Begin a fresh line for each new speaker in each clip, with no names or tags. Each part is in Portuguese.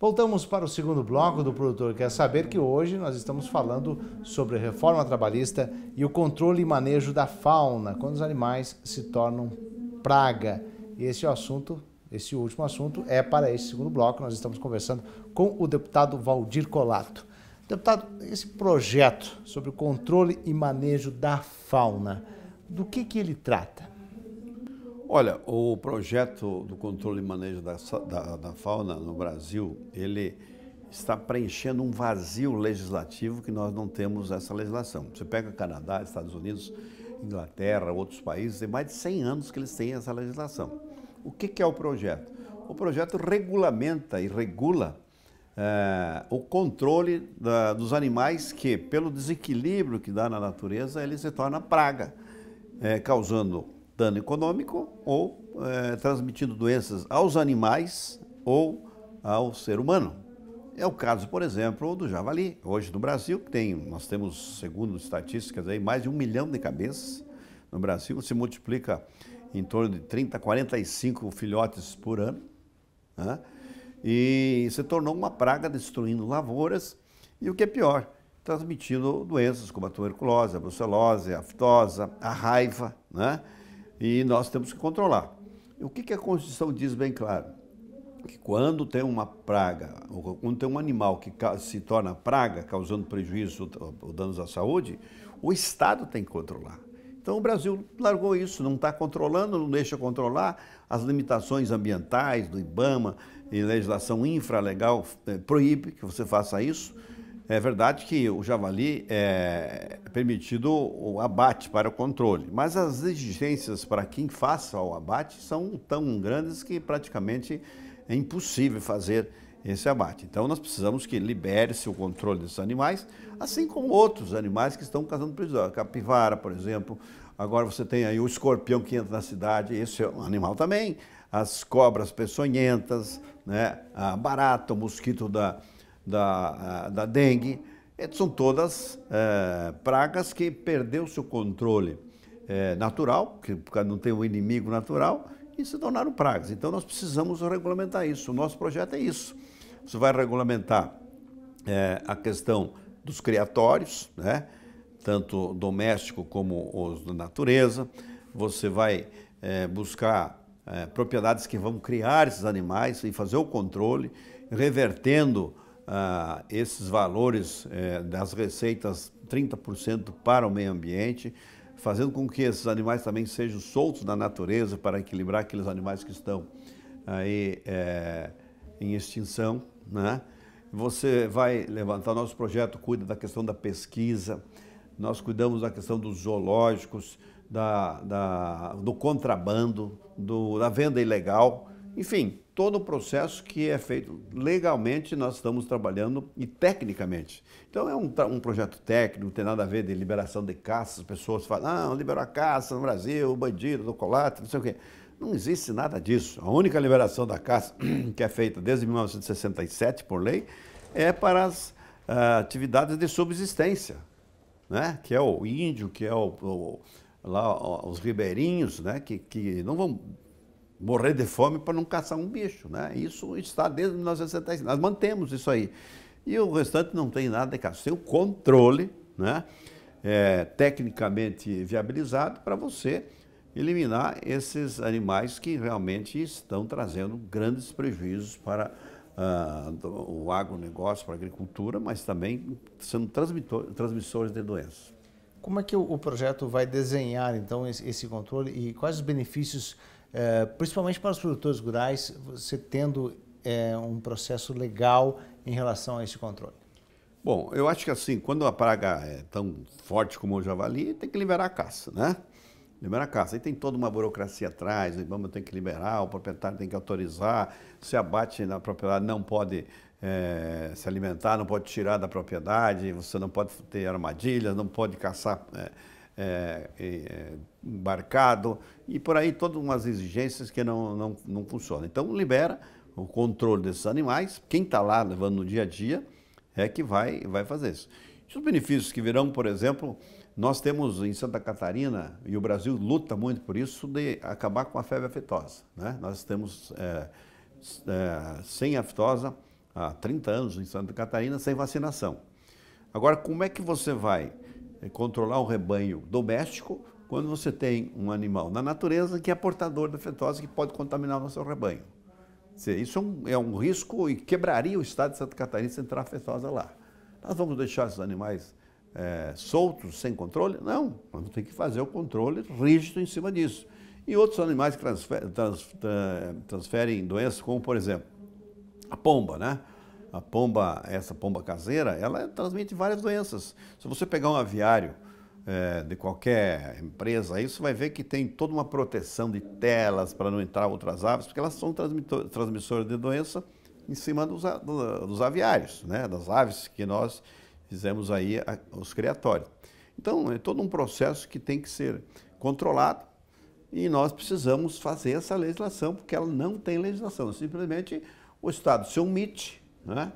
Voltamos para o segundo bloco do Produtor Quer Saber, que hoje nós estamos falando sobre reforma trabalhista e o controle e manejo da fauna, quando os animais se tornam praga. E esse é assunto, esse último assunto, é para esse segundo bloco. Nós estamos conversando com o deputado Valdir Colato. Deputado, esse projeto sobre o controle e manejo da fauna, do que, que ele trata?
Olha, o projeto do controle e manejo da, da, da fauna no Brasil, ele está preenchendo um vazio legislativo que nós não temos essa legislação. Você pega Canadá, Estados Unidos, Inglaterra, outros países, tem mais de 100 anos que eles têm essa legislação. O que, que é o projeto? O projeto regulamenta e regula é, o controle da, dos animais que, pelo desequilíbrio que dá na natureza, ele se torna praga, é, causando dano econômico ou é, transmitindo doenças aos animais ou ao ser humano. É o caso, por exemplo, do javali. Hoje no Brasil tem, nós temos, segundo estatísticas, aí, mais de um milhão de cabeças. No Brasil se multiplica em torno de 30, 45 filhotes por ano. Né? E se tornou uma praga destruindo lavouras e o que é pior, transmitindo doenças como a tuberculose, a brucelose, a aftosa, a raiva, né? e nós temos que controlar. E o que, que a Constituição diz bem claro? Que quando tem uma praga, quando tem um animal que se torna praga, causando prejuízo ou danos à saúde, o Estado tem que controlar. Então o Brasil largou isso, não está controlando, não deixa controlar as limitações ambientais do IBAMA e legislação infralegal é, proíbe que você faça isso. É verdade que o javali é permitido o abate para o controle, mas as exigências para quem faça o abate são tão grandes que praticamente é impossível fazer esse abate. Então nós precisamos que libere-se o controle desses animais, assim como outros animais que estão causando prejuízo. A capivara, por exemplo. Agora você tem aí o escorpião que entra na cidade, esse é um animal também. As cobras peçonhentas, né? a barata, o mosquito da, da, da dengue. É, são todas é, pragas que perdeu-se o controle é, natural, que não tem um inimigo natural, e se tornaram pragas. Então nós precisamos regulamentar isso. O nosso projeto é isso. Você vai regulamentar é, a questão dos criatórios, né? tanto doméstico como os da natureza. Você vai é, buscar é, propriedades que vão criar esses animais e fazer o controle, revertendo ah, esses valores eh, das receitas 30% para o meio ambiente, fazendo com que esses animais também sejam soltos na natureza para equilibrar aqueles animais que estão aí eh, em extinção. Né? Você vai levantar nosso projeto, cuida da questão da pesquisa, nós cuidamos da questão dos zoológicos, da, da do contrabando, do, da venda ilegal, enfim, todo o processo que é feito legalmente, nós estamos trabalhando e tecnicamente. Então é um, um projeto técnico, não tem nada a ver de liberação de caça as pessoas falam, ah, liberou a caça no Brasil, bandido, chocolate, não sei o quê. Não existe nada disso. A única liberação da caça que é feita desde 1967 por lei é para as uh, atividades de subsistência, né? que é o índio, que é o, o lá, os ribeirinhos, né? que, que não vão morrer de fome para não caçar um bicho. Né? Isso está desde 1975. Nós mantemos isso aí. E o restante não tem nada de caçar. Tem o controle, né? É, tecnicamente viabilizado para você eliminar esses animais que realmente estão trazendo grandes prejuízos para uh, o agronegócio, para a agricultura, mas também sendo transmissores de doenças.
Como é que o projeto vai desenhar, então, esse controle e quais os benefícios é, principalmente para os produtores rurais, você tendo é, um processo legal em relação a esse controle?
Bom, eu acho que assim, quando a praga é tão forte como o javali, tem que liberar a caça, né? Liberar a caça. Aí tem toda uma burocracia atrás, o né? IBAMA tem que liberar, o proprietário tem que autorizar, se abate na propriedade não pode é, se alimentar, não pode tirar da propriedade, você não pode ter armadilhas, não pode caçar... É, é, é, embarcado e por aí todas umas exigências que não, não, não funcionam. Então libera o controle desses animais, quem está lá levando no dia a dia é que vai, vai fazer isso. E os benefícios que virão, por exemplo, nós temos em Santa Catarina, e o Brasil luta muito por isso, de acabar com a febre aftosa. Né? Nós temos é, é, sem aftosa há 30 anos em Santa Catarina, sem vacinação. Agora, como é que você vai é, controlar o rebanho doméstico quando você tem um animal na natureza que é portador da fetose que pode contaminar o seu rebanho. Isso é um, é um risco e quebraria o estado de Santa Catarina se entrar a fetose lá. Nós vamos deixar esses animais é, soltos, sem controle? Não, nós vamos ter que fazer o controle rígido em cima disso. E outros animais que transfer, trans, transferem doenças, como por exemplo a pomba, né? a pomba, essa pomba caseira, ela transmite várias doenças. Se você pegar um aviário é, de qualquer empresa, aí você vai ver que tem toda uma proteção de telas para não entrar outras aves, porque elas são transmissoras de doença em cima dos, dos aviários, né? das aves que nós fizemos aí os criatórios. Então, é todo um processo que tem que ser controlado e nós precisamos fazer essa legislação, porque ela não tem legislação. Simplesmente o Estado se omite né?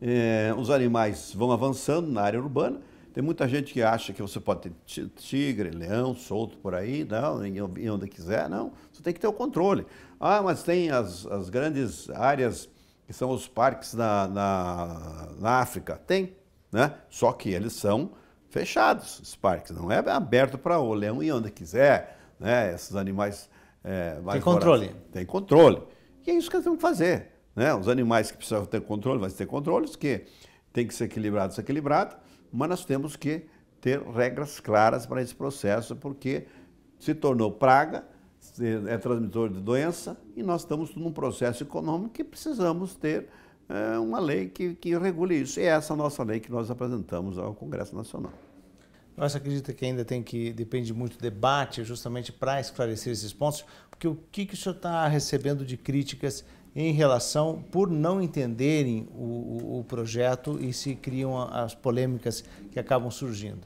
É, os animais vão avançando na área urbana. Tem muita gente que acha que você pode ter tigre, leão solto por aí, não, em onde quiser, não. Você tem que ter o controle. Ah, mas tem as, as grandes áreas que são os parques na, na, na África. Tem, né? Só que eles são fechados, os parques. Não é aberto para o leão ir onde quiser, né? Esses animais é, mais Tem controle. Tem controle. E é isso que eles têm que fazer. Né? Os animais que precisam ter controle, vai ter controles, que tem que ser equilibrado, equilibrado, mas nós temos que ter regras claras para esse processo, porque se tornou praga, é transmissor de doença, e nós estamos num processo econômico que precisamos ter é, uma lei que, que regule isso. E é essa nossa lei que nós apresentamos ao Congresso Nacional.
Nós acredita que ainda tem que depende muito do debate, justamente para esclarecer esses pontos, porque o que, que o senhor está recebendo de críticas em relação por não entenderem o, o, projeto e se criam as polêmicas que acabam surgindo?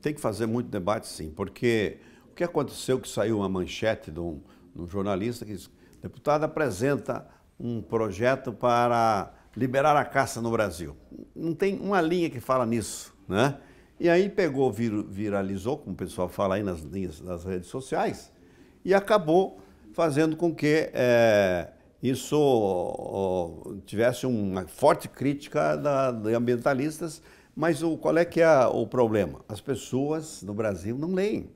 Tem que fazer muito debate, sim, porque o que aconteceu que saiu uma manchete de um, de um jornalista que diz deputado apresenta um projeto para liberar a caça no Brasil. Não tem uma linha que fala nisso, né? E aí pegou, vir, viralizou, como o pessoal fala aí nas linhas redes sociais, e acabou fazendo com que é, isso ó, tivesse uma forte crítica da, de ambientalistas, mas o, qual é que é o problema? As pessoas no Brasil não leem.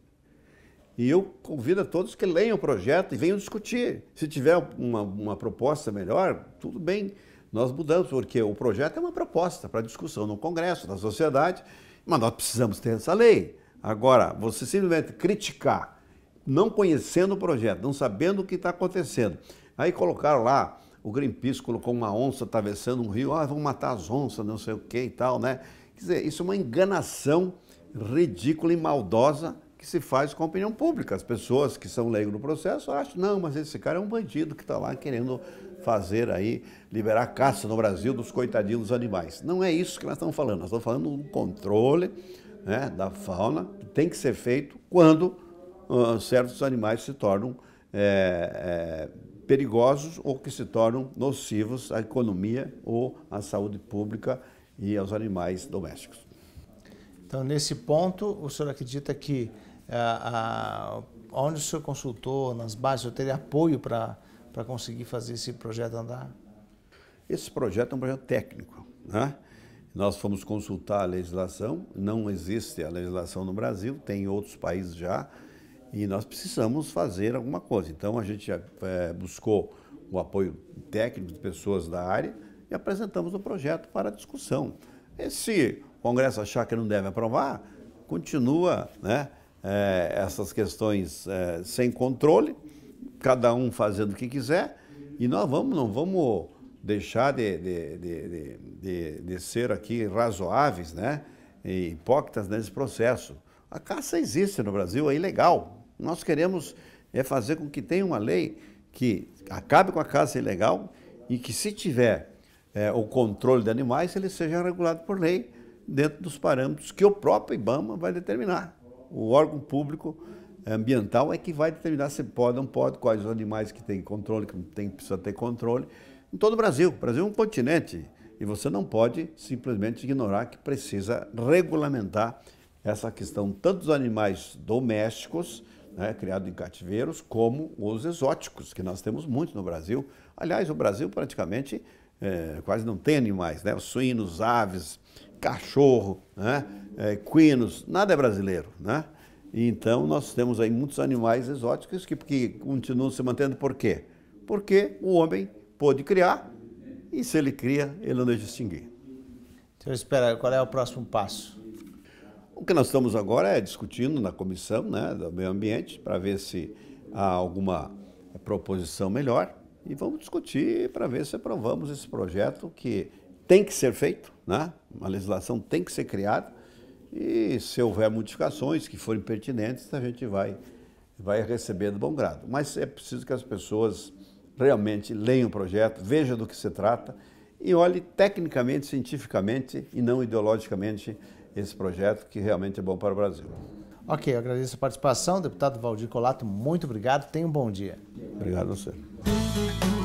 E eu convido a todos que leiam o projeto e venham discutir. Se tiver uma, uma proposta melhor, tudo bem, nós mudamos, porque o projeto é uma proposta para discussão no Congresso, na sociedade, mas nós precisamos ter essa lei. Agora, você simplesmente criticar, não conhecendo o projeto, não sabendo o que está acontecendo, Aí colocaram lá, o Greenpeace colocou uma onça atravessando um rio, ah, vão matar as onças, não sei o que e tal, né? Quer dizer, isso é uma enganação ridícula e maldosa que se faz com a opinião pública. As pessoas que são leigos no processo acham, não, mas esse cara é um bandido que está lá querendo fazer aí, liberar caça no Brasil dos coitadinhos dos animais. Não é isso que nós estamos falando, nós estamos falando do controle né, da fauna, que tem que ser feito quando uh, certos animais se tornam é, é, perigosos ou que se tornam nocivos à economia ou à saúde pública e aos animais domésticos.
Então, nesse ponto, o senhor acredita que eh, a, a, onde o senhor consultou, nas bases, o senhor teria apoio para conseguir fazer esse projeto andar?
Esse projeto é um projeto técnico. Né? Nós fomos consultar a legislação, não existe a legislação no Brasil, tem em outros países já, e nós precisamos fazer alguma coisa. Então a gente é, buscou o apoio técnico de pessoas da área e apresentamos o projeto para discussão. E se o Congresso achar que não deve aprovar, continua né, é, essas questões é, sem controle, cada um fazendo o que quiser, e nós vamos, não vamos deixar de, de, de, de, de ser aqui razoáveis né, e hipócritas nesse processo. A caça existe no Brasil, é ilegal, nós queremos é fazer com que tenha uma lei que acabe com a caça ilegal e que, se tiver é, o controle de animais, ele seja regulado por lei dentro dos parâmetros que o próprio IBAMA vai determinar. O órgão público é, ambiental é que vai determinar se pode ou não pode, quais os animais que tem controle, que não tem, precisa ter controle. Em todo o Brasil. O Brasil é um continente e você não pode simplesmente ignorar que precisa regulamentar essa questão tanto dos animais domésticos né, criado em cativeiros, como os exóticos, que nós temos muito no Brasil. Aliás, o Brasil praticamente é, quase não tem animais, né? suínos, aves, cachorro, né? É, quinos, nada é brasileiro, né? Então, nós temos aí muitos animais exóticos que, que continuam se mantendo. Por quê? Porque o homem pôde criar e, se ele cria, ele
não é extinguir. Então, espera, qual é o próximo passo?
O que nós estamos agora é discutindo na comissão né, do meio ambiente para ver se há alguma proposição melhor e vamos discutir para ver se aprovamos esse projeto que tem que ser feito, né? uma legislação tem que ser criada e se houver modificações que forem pertinentes, a gente vai, vai receber de bom grado. Mas é preciso que as pessoas realmente leiam o projeto, vejam do que se trata e olhem tecnicamente, cientificamente e não ideologicamente esse projeto que realmente é bom para o
Brasil. Ok, eu agradeço a participação. Deputado Valdir Colato, muito obrigado. Tenha um bom dia. Obrigado a você.